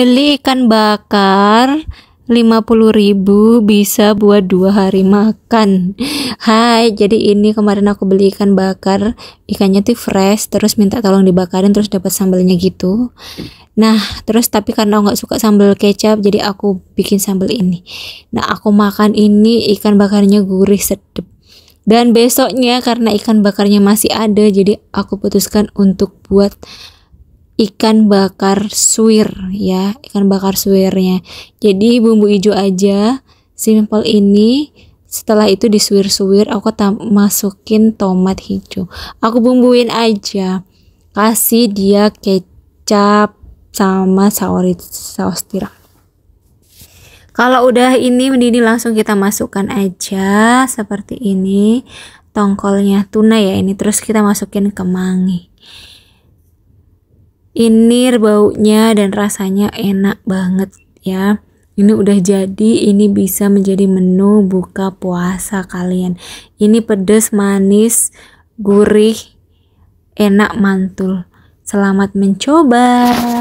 beli ikan bakar 50.000 bisa buat dua hari makan Hai jadi ini kemarin aku beli ikan bakar ikannya tuh fresh terus minta tolong dibakarin terus dapat sambalnya gitu nah terus tapi karena nggak suka sambal kecap jadi aku bikin sambal ini nah aku makan ini ikan bakarnya gurih sedap dan besoknya karena ikan bakarnya masih ada jadi aku putuskan untuk buat ikan bakar suwir ya ikan bakar suwirnya jadi bumbu hijau aja simple ini setelah itu disuwir-suwir aku masukin tomat hijau aku bumbuin aja kasih dia kecap sama saus tiram kalau udah ini mendidih langsung kita masukkan aja seperti ini tongkolnya tuna ya ini terus kita masukin kemangi ini baunya dan rasanya enak banget ya. Ini udah jadi, ini bisa menjadi menu buka puasa kalian. Ini pedas, manis, gurih, enak, mantul. Selamat mencoba.